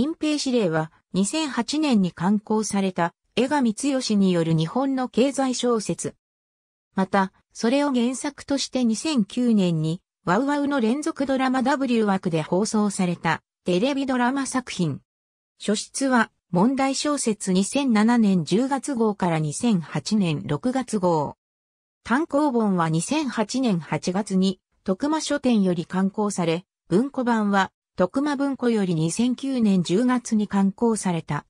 隠蔽指令は2008年に刊行された江上剛による日本の経済小説。また、それを原作として2009年にワウワウの連続ドラマ W 枠で放送されたテレビドラマ作品。書質は問題小説2007年10月号から2008年6月号。単行本は2008年8月に徳間書店より刊行され、文庫版は徳間文庫より2009年10月に刊行された。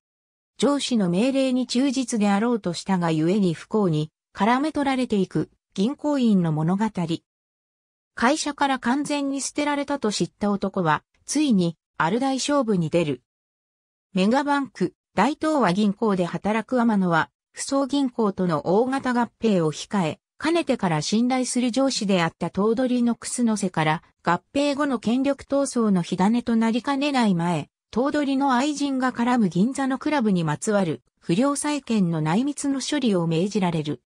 上司の命令に忠実であろうとしたがゆえに不幸に絡め取られていく銀行員の物語。会社から完全に捨てられたと知った男は、ついに、ある大勝負に出る。メガバンク、大東亜銀行で働く天野は、不走銀行との大型合併を控え、かねてから信頼する上司であった頭取の楠の瀬から合併後の権力闘争の火種となりかねない前、頭取の愛人が絡む銀座のクラブにまつわる不良債権の内密の処理を命じられる。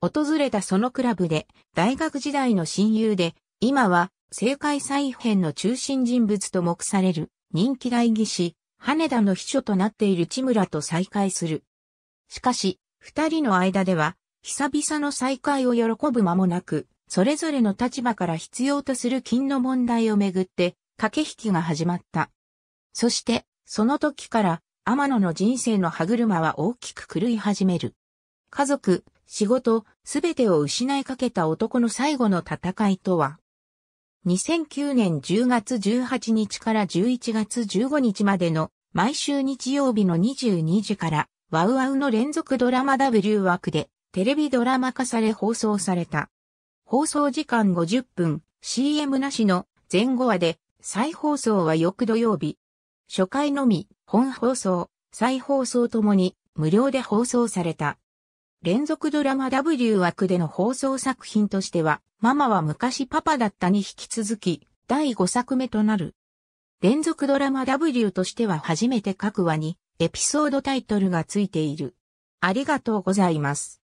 訪れたそのクラブで大学時代の親友で、今は政界再編の中心人物と目される人気代議士、羽田の秘書となっている千村と再会する。しかし、二人の間では久々の再会を喜ぶ間もなく、それぞれの立場から必要とする金の問題をめぐって、駆け引きが始まった。そして、その時から、天野の人生の歯車は大きく狂い始める。家族、仕事、すべてを失いかけた男の最後の戦いとは2009年10月18日から11月15日までの毎週日曜日の22時からワウワウの連続ドラマ W 枠でテレビドラマ化され放送された。放送時間50分、CM なしの前後話で、再放送は翌土曜日。初回のみ、本放送、再放送ともに無料で放送された。連続ドラマ W 枠での放送作品としては、ママは昔パパだったに引き続き、第5作目となる。連続ドラマ W としては初めて各話にエピソードタイトルがついている。ありがとうございます。